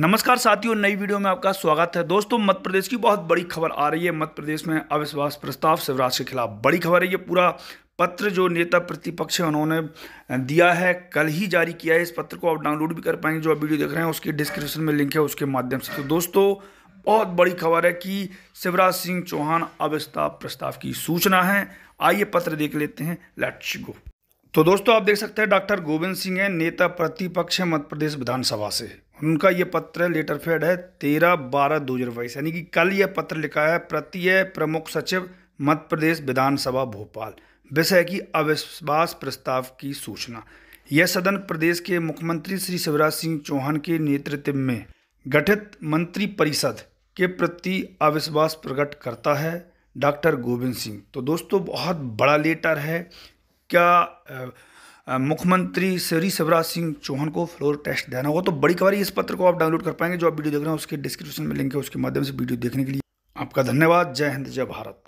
नमस्कार साथियों नई वीडियो में आपका स्वागत है दोस्तों मध्य प्रदेश की बहुत बड़ी खबर आ रही है मध्य प्रदेश में अविश्वास प्रस्ताव शिवराज के खिलाफ बड़ी खबर है ये पूरा पत्र जो नेता प्रतिपक्ष है उन्होंने दिया है कल ही जारी किया है इस पत्र को आप डाउनलोड भी कर पाएंगे जो आप वीडियो देख रहे हैं उसकी डिस्क्रिप्शन में लिंक है उसके माध्यम से तो दोस्तों बहुत बड़ी खबर है कि शिवराज सिंह चौहान अविस्ताव प्रस्ताव की सूचना है आइए पत्र देख लेते हैं लेट्स गो तो दोस्तों आप देख सकते हैं डॉक्टर गोविंद सिंह है नेता प्रतिपक्ष है मध्य प्रदेश विधानसभा से उनका ये पत्र लेटर फेड है तेरह बारह दो हज़ार बाईस यानी कि कल यह पत्र लिखा है प्रत्यय प्रमुख सचिव मध्य प्रदेश विधानसभा भोपाल विषय की अविश्वास प्रस्ताव की सूचना यह सदन प्रदेश के मुख्यमंत्री श्री शिवराज सिंह चौहान के नेतृत्व में गठित मंत्रिपरिषद के प्रति अविश्वास प्रकट करता है डॉक्टर गोविंद सिंह तो दोस्तों बहुत बड़ा लेटर है क्या आ, मुख्यमंत्री श्री शिवराज सिंह चौहान को फ्लोर टेस्ट देना होगा तो बड़ी खबर इस पत्र को आप डाउनलोड कर पाएंगे जो आप वीडियो देख रहे हैं उसके डिस्क्रिप्शन में लिंक है उसके माध्यम से वीडियो देखने के लिए आपका धन्यवाद जय हिंद जय भारत